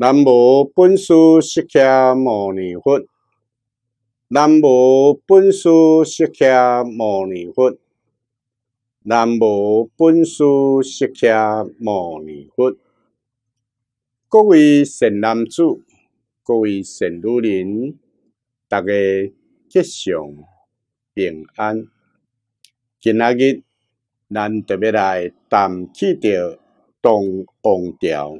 南无本师释迦牟尼佛，南无本师释迦牟尼佛，南无本师释迦牟尼佛。各位善男子，各位善女人，大家吉祥平安。今仔日咱得要来谈起着东皇调。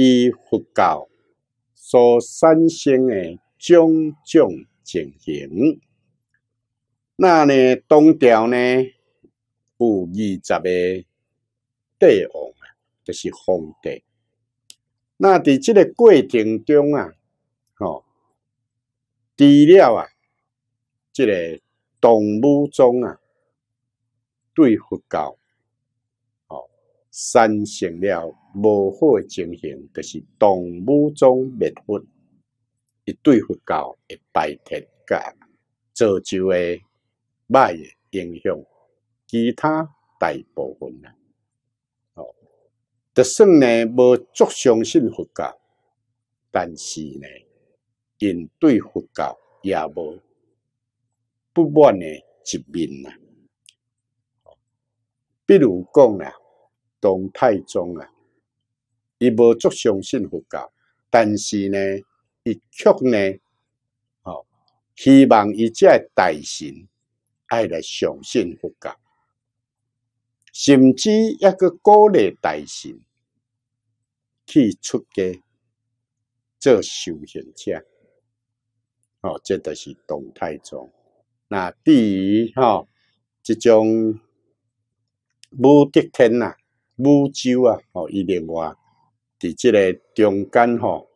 以佛教所产生的种种情形，那呢，东条呢，有二十个帝王啊，就是皇帝。那伫即个过程中啊，哦，除了啊，即个动物中啊，对佛教。产生了无好诶情形，就是动物中灭佛，一对佛教一败斥感造就诶歹诶影响。其他大部分啊，哦，就算呢无足相信佛教，但是呢，因对佛教也无不满诶一面啊，比如讲啦。动太宗啊，伊无足相信佛教，但是呢，伊却呢，哦，希望以这大神爱来相信佛教，甚至一个鼓励大神去出家做修行者，哦，这著是动态中。那对于哈这种武德天呐。武州啊，吼，伊另外伫即个中间吼，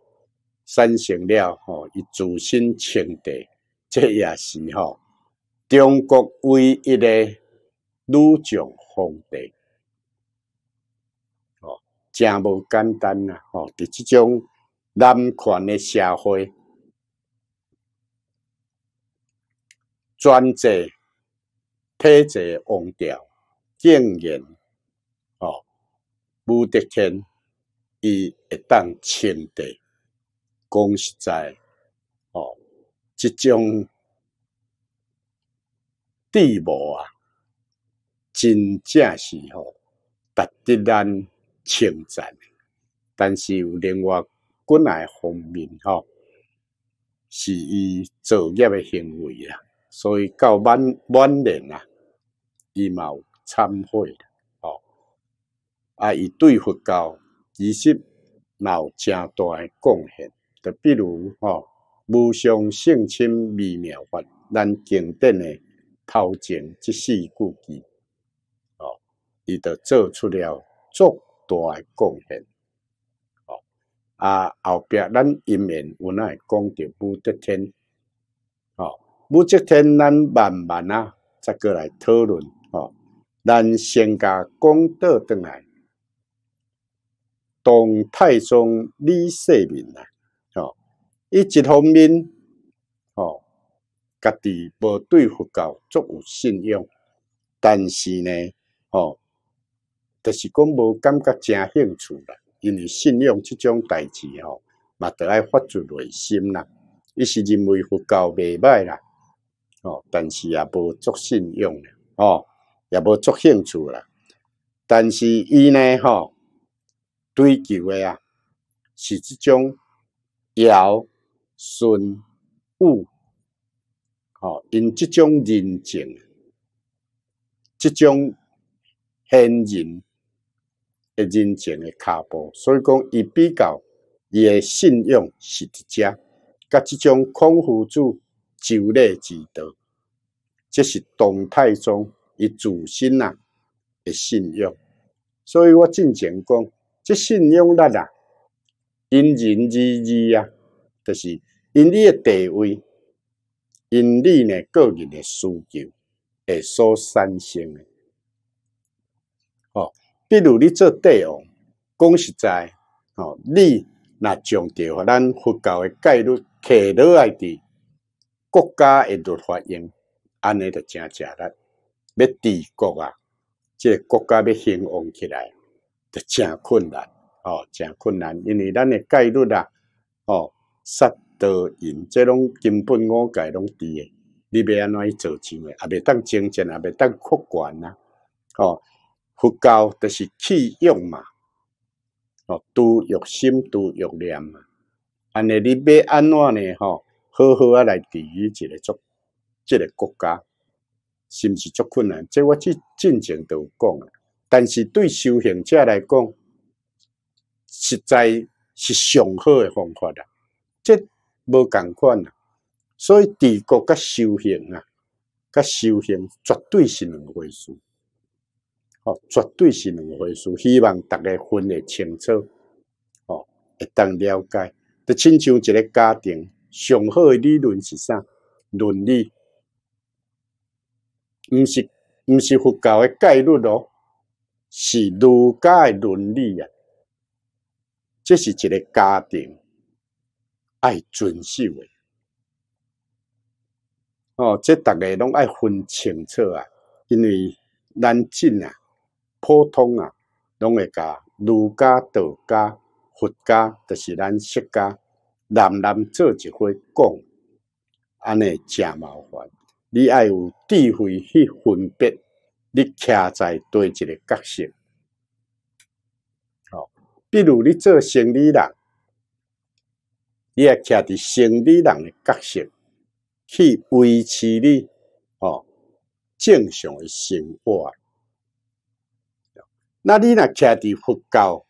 产生了吼一主新称帝，这也是吼中国唯一的女将皇帝，吼真无简单呐，吼伫这种男权的社会，专制体制、王朝，竟然。武则天，伊会当称帝，讲实在，哦，即种地王啊，真正是吼，值得咱称赞。但是有另外另外方面吼，是伊造业诶行为啊，所以到晚晚年啊，伊嘛有忏悔啊！伊对佛教其实嘛有真大诶贡献，就比如吼无上圣亲微妙法，咱经典诶头前即四句偈，哦，伊就做出了足大诶贡献。哦，啊，后壁咱一面哪会讲着武则天，哦，武则天，咱慢慢啊再过来讨论。哦，咱先甲讲倒转来。唐太宗李世民啦，吼，伊一方面，吼，家己无对佛教足有信仰，但是呢，吼，就是讲无感觉正兴趣啦，因为信仰即种代志吼，嘛得爱发自内心啦，伊是认为佛教袂歹啦，吼，但是也无足信仰啦，吼，也无足兴趣啦，但是伊呢，吼。追求诶啊，是即种尧舜禹，吼，因即种宁静，即种贤人诶宁静诶脚步，所以讲伊比较伊诶信用是一家，甲即种孔夫子就礼之道，即是唐太宗伊自身呐诶信用，所以我进常讲。即信用力啊，因人而异啊，就是因你诶地位，因你呢个人诶需求会所产生诶。哦，比如你做帝王，讲实在哦，你若将地咱佛教诶戒律客落来伫国家诶律法应安尼就正正力，要治国啊，这国家要兴旺起来。就真困难，哦，真困难，因为咱的概率啊，哦，杀盗赢，这拢根本五改拢伫的，你要安怎去做钱的，也袂当精进，也袂当扩管呐，哦，佛教就是弃用嘛，哦，度欲心，度欲念嘛，安尼你要安怎呢？吼，好好啊来治愈一个足，一个国家，是毋是足困难？这我之进前都有讲。但是对修行者来讲，实在是上好诶方法啦，即无共款啦。所以，治国甲修行啊，甲修行绝对是两回事，哦，绝对是两回事。希望大家分得清楚，哦，一旦了解，就亲像一个家庭上好诶理论是啥？伦理，毋是毋是佛教诶戒律咯。是儒家伦理啊，这是一个家庭爱遵守的。哦，这大家拢爱分清楚啊，因为咱今啊普通啊，拢会教儒家、道家、佛家，都是咱释家。男男做一回讲，安尼真麻烦。你爱有智慧去分辨。你徛在对一个角色，比如你做生理人，也徛伫生理人的角色去维持你哦正常的生活。那你若徛伫佛教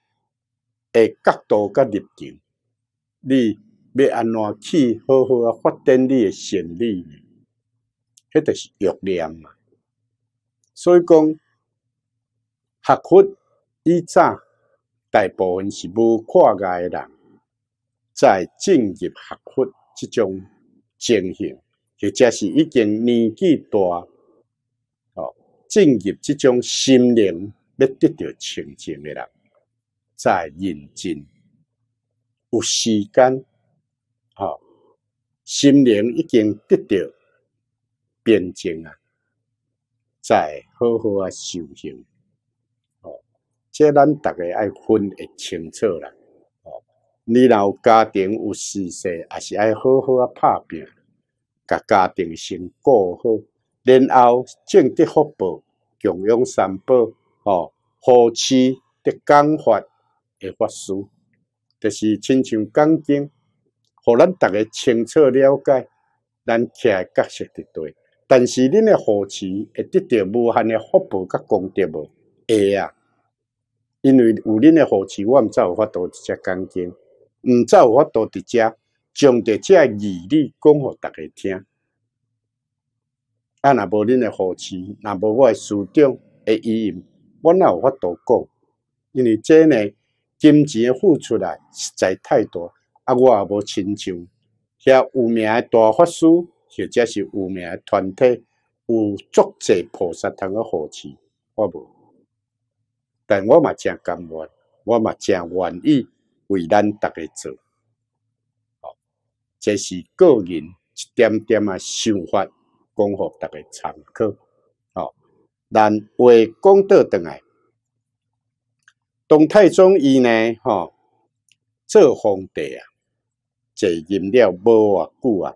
的角度甲立场，你要安怎去好好啊发展你的生理？迄著是欲念嘛？所以讲，学佛以前大部分是无跨界诶人，在进入学佛即种情形，或者是已经年纪大，哦，进入即种心灵要得到清净诶人，在认真，有时间，哦，心灵已经得到平静啊。好好啊修行，哦，即咱逐个爱分会清楚啦，哦，你若有家庭有事事，也是爱好好啊拍拼，甲家庭先顾好，然后正德福报，供养三宝，哦，好持的讲法的法师，就是亲像讲经，互咱逐个清楚了解，咱徛诶角色伫对。但是恁诶扶持会得到无限诶福报甲功德无会啊！因为有恁诶扶持，我毋才有法度直接讲经，毋才有法度直接将遮诶义理讲互逐个听。啊，若无恁诶扶持，若无我诶思想诶义，我哪有法度讲？因为这呢金钱诶付出来实在太多，啊，我也无亲像遐有名诶大法师。或者是有名诶团体，有足织菩萨通个护持，我无，但我嘛诚甘愿，我嘛诚愿意为咱逐家做。哦，这是个人一点点诶想法，讲给大家参考。哦，咱话讲倒转来，唐太宗伊呢，做皇帝啊，坐任了无偌久啊。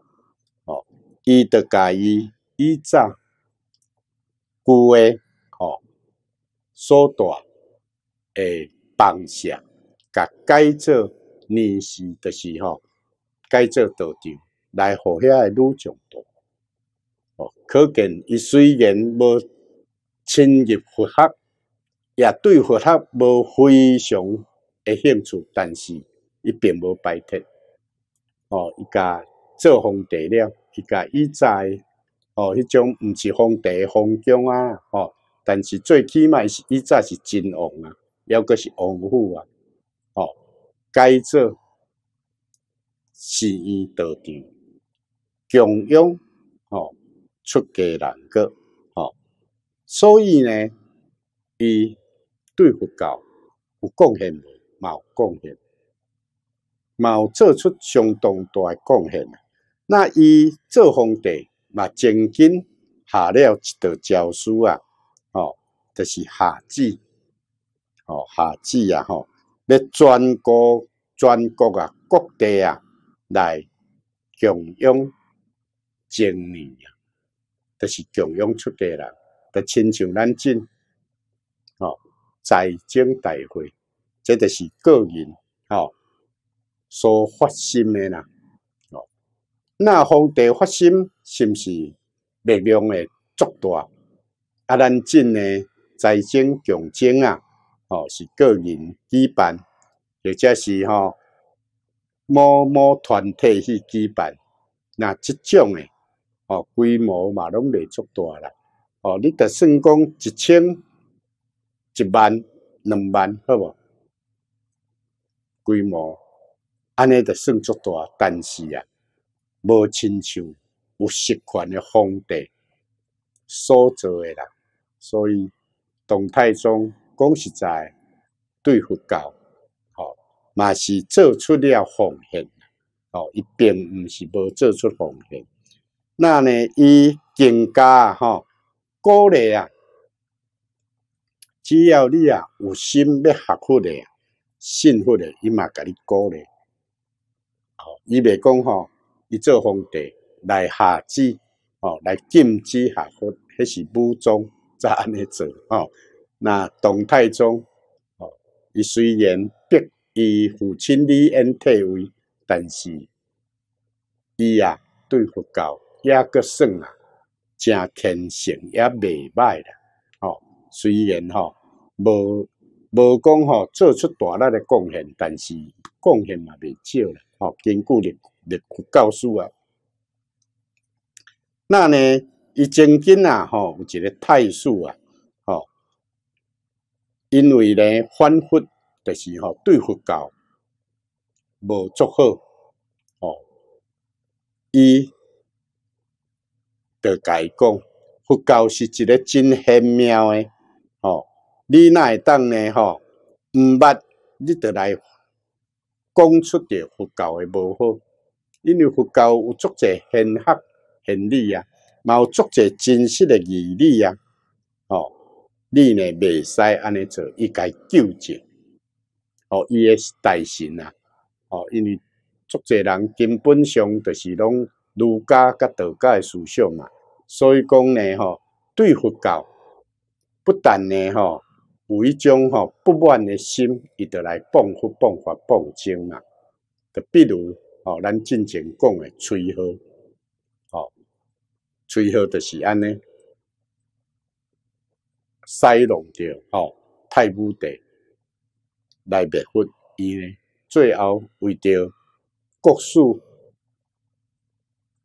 伊著甲伊依照旧诶吼所短诶方向，甲改造念时的是吼，改造道场来，互遐诶女众多。哦，可见伊虽然无深入佛学，也对佛学无非常诶兴趣，但是伊并无排斥。哦，伊甲。做皇帝了，去个以前哦，迄种毋是皇帝、皇宫啊，哦，但是最起码是以是真王啊，抑个是王父啊，哦，改做是伊道场，供养哦，出家人个哦，所以呢，伊对佛教有贡献无？嘛有贡献，嘛有做出相当大诶贡献啊！那伊做皇帝嘛，曾经下了一道诏书啊，吼，就是下旨，吼下旨啊，吼，要全国、全国啊各地啊来供养僧尼啊，就是供养出家人，就亲像咱即吼财政大会，这就是个人，吼所发心的啦。那皇帝发心是毋是力量诶足大？啊，咱真诶财政强精啊，哦，是个人举办，或者是哈某某团体去举办，那即种诶，哦，规模嘛拢未足大啦。哦，你就算讲一千、一万、两万，好无？规模安尼就算足大，但是啊。无亲像有实权诶，皇帝所做诶啦，所以唐太宗讲实在对佛教，吼，嘛是做出了奉献，吼，一并毋是无做出奉献。那呢，伊更加吼，鼓励啊，只要你啊有心要学佛的、信佛的，伊嘛甲你鼓励，吼，伊未讲吼。伊做皇帝来下旨，吼来禁止下佛，迄是武宗才安尼做吼。那董太宗，吼伊虽然逼伊父亲李渊退位，但是伊啊对佛教也阁算啊，真虔诚也袂歹啦。吼虽然吼无无讲吼做出大力的贡献，但是贡献嘛袂少啦。吼根据力。嚟去教书啊？那呢？伊前经啊，吼，一个太师啊，吼，因为呢反复的时候对佛教无做好，吼，伊就改讲佛教是一个真玄妙诶，吼，你哪会当呢？吼，毋捌，你就来讲出着佛教诶无好。因为佛教有足者显学显理啊，也有足者真实诶义理啊，哦，你呢，未使安尼做，应该纠正。哦，伊个是大神啊，哦，因为足者人根本上就是拢儒家甲道家诶思想嘛，所以讲呢，吼，对佛教不但呢，吼，有一种吼不满诶心，伊就来谤佛谤法谤经嘛，就比如。哦，咱正前讲诶，吹号，哦，吹号著是安尼，西龙地，哦，太武帝来灭话，伊呢，最后为着国事，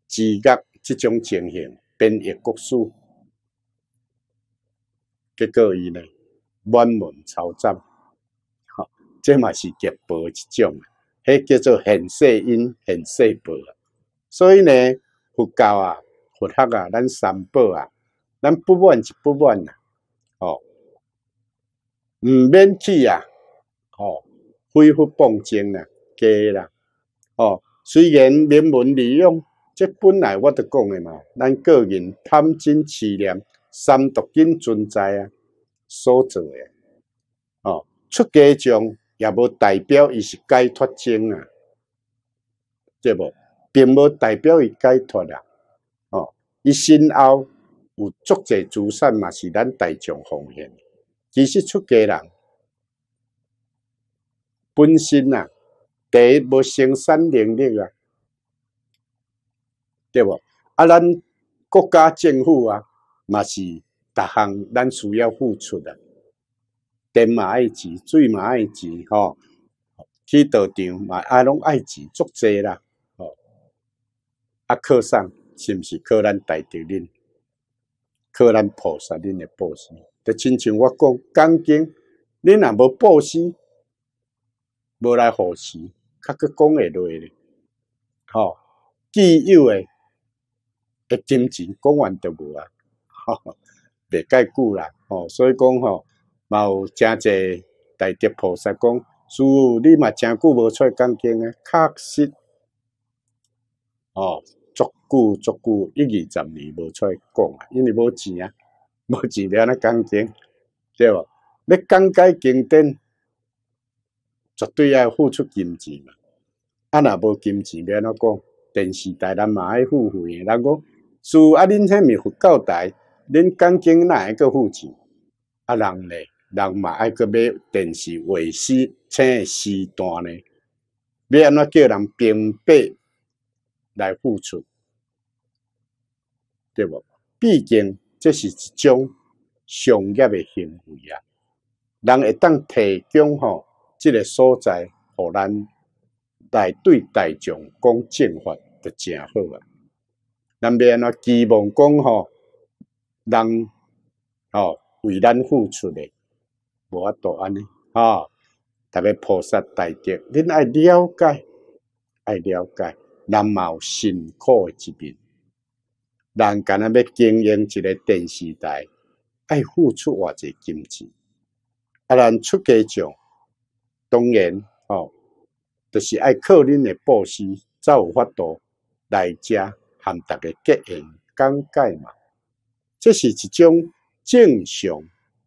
之格即种情形，编译国事，结果伊呢，满门抄斩，哦，这嘛是极薄一种。迄叫做现世因、现世报所以呢，佛教啊、佛学啊、咱三宝啊，咱不满就不满啦，哦，毋免去啊，哦，恢复棒精啦，加啦，哦，虽然名文利用，这本来我都讲的嘛，咱个人贪嗔痴念、三毒根存在啊，所做的，哦，出家中也无代表伊是解脱精啊，对无，并无代表伊解脱啦。哦，伊身后有足济资产嘛，是咱大众奉献。其实出家人本身啊，第一无生产能力啊，对无？啊，咱国家政府啊，嘛是逐项咱需要付出的。茶嘛爱钱，水嘛爱钱，吼！去道场嘛，爱拢爱钱足济啦，吼！啊，靠尚是毋是靠咱大德恁，靠咱菩萨恁的布施，就亲像我讲，钢经》，恁若无布施，无来护持，较去讲会落咧，吼！既有诶。一金钱讲完就无啊，哈 哈，未介久啦，吼！所以讲吼。某真济大德菩萨讲：“师傅你嘛真久无出讲经啊，确实哦，足久足久一、二十年无出讲啊，因为无钱啊，无钱安哪讲经，对无？你讲解经典，绝对要付出金钱嘛。啊，若无金钱安怎讲？电视台咱嘛爱付费，人讲师父，啊，恁遐咪佛教台，恁讲经哪会阁付钱？啊，人咧？”人嘛爱去买电视、卫视、省时段呢，要安怎叫人平白来付出？对无？毕竟这是一种商业诶行为啊。人会当提供吼，即个所在，互咱来对大众讲正法，就正好啊。咱要安怎期望讲吼，人吼为咱付出嘅。无法度安尼，啊！特别菩萨大德，恁爱了解，爱了解，人有辛苦诶一面，人敢若要经营一个电视台，爱付出偌济金钱，啊，咱出家奖，当然，哦，就是爱靠恁诶布施才有法度来遮含逐个结缘讲解嘛，这是一种正常。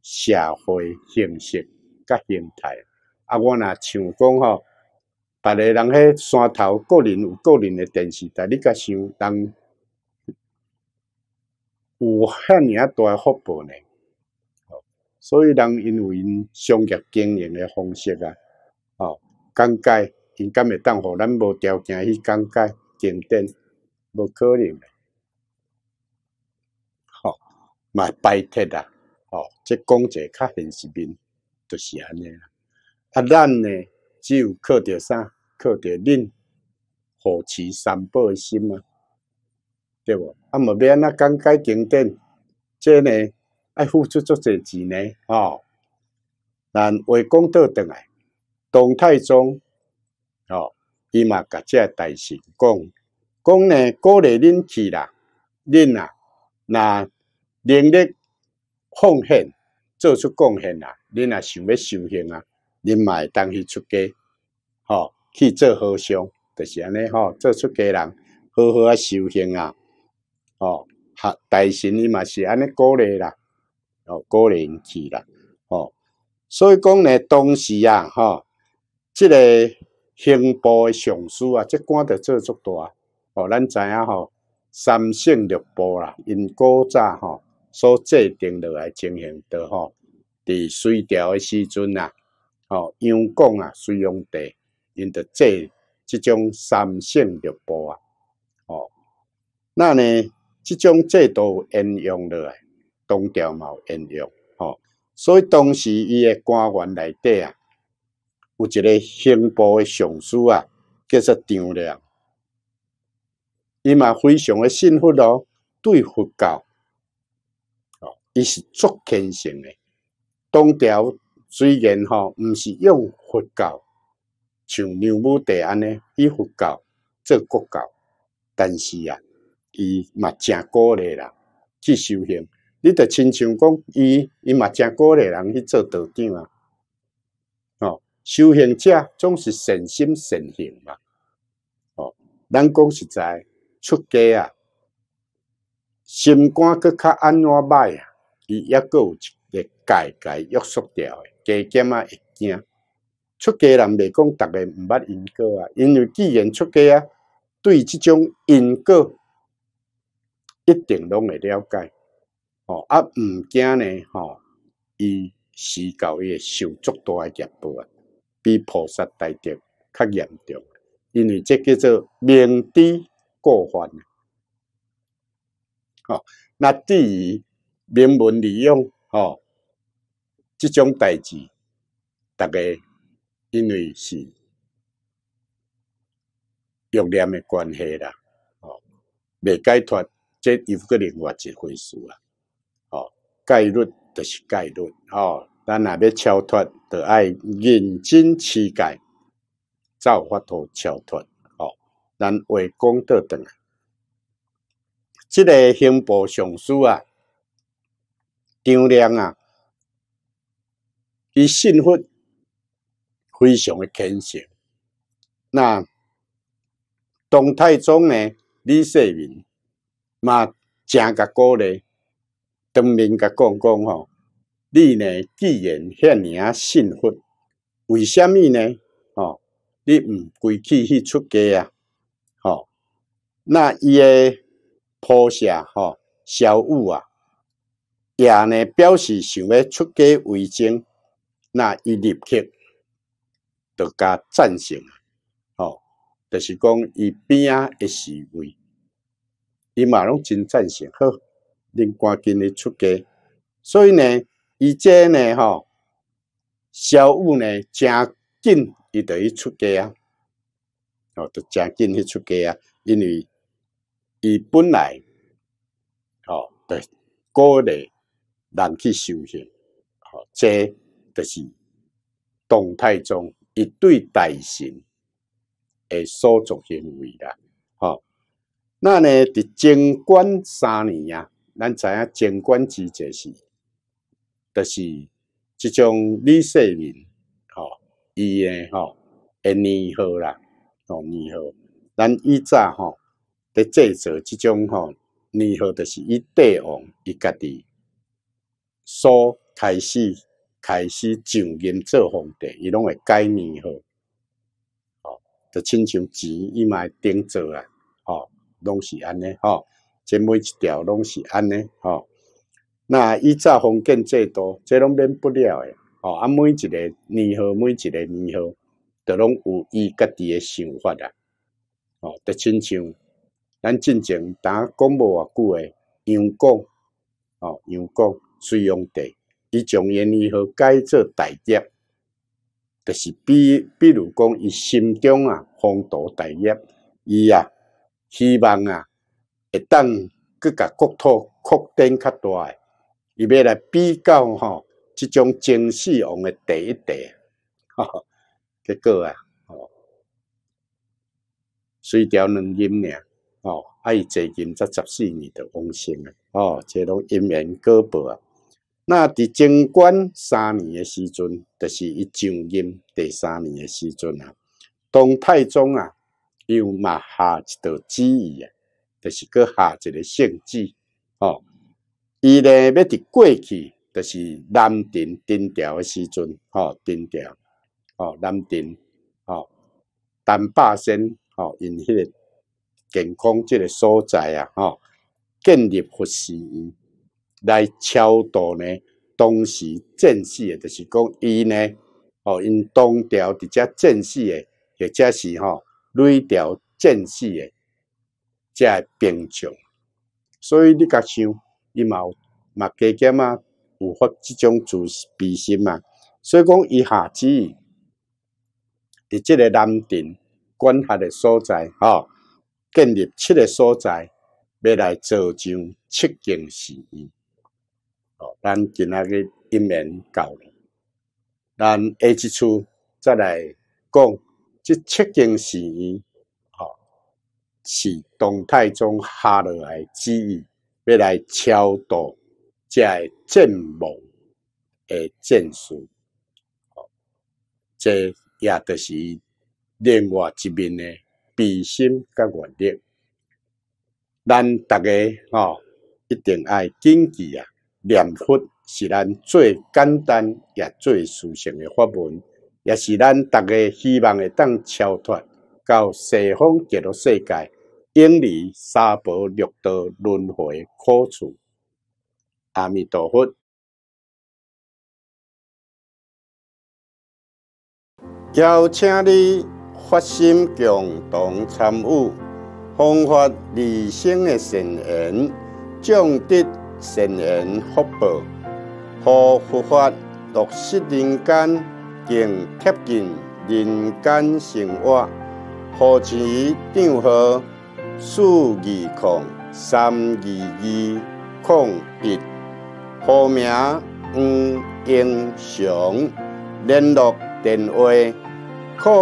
社会形式甲形态，啊，我若像讲吼，别个人迄山头，个人有个人诶电视台，你甲想当有遐尔大诶福报呢？所以人因为因商业经营诶方式啊，哦，讲解因敢会当互咱无条件去讲解竞争无可能诶吼，嘛，摆铁啊。哦，即讲者较现实面，就是安尼啊，咱呢只有靠着啥？靠着恁好持三宝诶心啊，对无？啊，无免啊，讲解经典，即呢爱付出足侪钱呢？哦，但话讲倒转来，唐太宗哦，伊嘛个只大圣讲，讲呢鼓励恁去啦，恁啊若能力。奉献，做出贡献啦！恁若想要修行啊，恁嘛会当去出家，吼去做和尚，就是安尼吼，做出家人好好啊修行啊，吼，大神伊嘛是安尼鼓励啦，哦，鼓励去啦，哦，所以讲呢，当时啊，吼，即个刑部的尚书啊，即官著做足大，啊，哦，咱知影吼，三省六部啦，因古早吼。所制定落来进行的吼，伫隋朝诶时阵啊，吼阳光啊，水炀帝因着制即种三性六部啊，哦，那呢即种制度应用落来，东朝嘛应用，哦，所以当时伊诶官员内底啊，有一个刑部诶尚书啊，叫做张良，伊嘛非常诶信佛咯，对佛教。伊是足虔诚诶。唐朝虽然吼毋是用佛教，像牛母地安尼以佛教做国教，但是啊，伊嘛正鼓咧人去修行，你著亲像讲，伊伊嘛正鼓咧人去做道长啊，哦，修行者总是善心善行嘛，哦，咱讲实在出家啊，心肝佫较安怎歹啊？伊抑佫有一个界界约束掉诶，加减啊会惊。出家人未讲，逐个毋捌因果啊。因为既然出家啊，对即种因果一定拢会了解。哦，啊毋惊呢？吼，伊是到伊会受足大诶业报啊，比菩萨大德较严重。因为这叫做明知故犯。哦，那第二。明文利用哦，这种代志，大个因为是欲念诶关系啦，哦，未解脱，这又个另外一回事啊，哦，概率著是概论，哦，咱若要超脱，著爱认真去才有法度超脱，哦，咱话讲德等即、这个《刑部尚书》啊。张良啊，伊信佛非常的虔诚。那唐太宗呢，李世民嘛，正甲鼓励，当面甲讲讲吼，你呢既然遐尔啊信佛，为虾米呢？哦，你毋归去去出家啊？哦，那伊个菩萨吼，小悟啊。也呢，表示想要出家为僧，那伊立刻就加赞成啊！吼，就是讲伊边啊个思维，伊嘛拢真赞成好，恁赶紧的出家，所以呢，伊这呢吼，小五呢加紧伊就去出家啊！吼，就加紧去出家啊，因为伊本来吼就是高难去修行，吼，这就是动态中一对大神的所作行为啦。吼，那呢？伫贞观三年呀，咱知影贞观之治是，就是一种李世民，吼伊诶，吼，诶，年号啦，哦，年号，咱伊早吼在制造即种吼年号，就是伊帝王伊家己。所开始开始上任做皇帝，伊拢会改年号，哦，就亲像钱伊嘛会顶做啊，哦，拢是安尼吼，即每一条拢是安尼吼。那伊前封建制度，即拢免不了诶，哦啊，每一个年号，每一个年号，都拢有伊家己诶想法啊，哦，就亲像咱进前打讲无偌久诶，杨过，哦，杨过。水洋地，伊从因伊好解做大业，就是比比如讲，伊心中啊宏图大业，伊啊希望啊，会当去甲国土扩展较大伊要来比较吼，即种情绪往诶第一代，哈结果啊，哦，水调两音俩，哦，爱坐金则十四年著完成啊，哦，即拢姻缘搁薄。啊。那伫贞观三年诶时阵，就是伊上任第三年诶时阵啊，唐太宗啊，又嘛下一道旨意啊，就是搁下一个圣旨。哦，伊咧要伫过去，就是南定定调诶时阵，吼定调，吼南定，吼陈霸先，吼因迄个建康即个所在啊，吼建立佛寺。来超度呢，当时正式的，就是讲伊呢，哦，因当条直接正式的，或者是吼累条正式的，遮系平常。所以你甲想，伊嘛嘛加减啊，有发即种自悲心嘛。所以讲伊下子，伫即个南定管辖的所在，吼，建立七个所在，要来造就七境寺院。咱今仔日一面教了，咱下一次再来讲即七经事宜。哦，是唐太宗下落来之意，要来超度遮诶正某诶战术。哦，这也著是另外一面诶比心甲原力，咱逐个哦，一定爱谨记啊！念佛是咱最简单也最殊胜的法门，也是咱逐个希望会当超脱到西方极乐世界，远离三宝六道轮回苦楚。阿弥陀佛！邀请你发心共同参悟，宏法利生的善缘，降低。善缘福报，让佛法落实人间，更贴近人间生活。何其正号：四二零三二二零一，何名黄英雄，联络电话：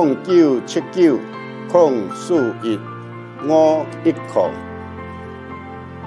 零九七九零四一五一零。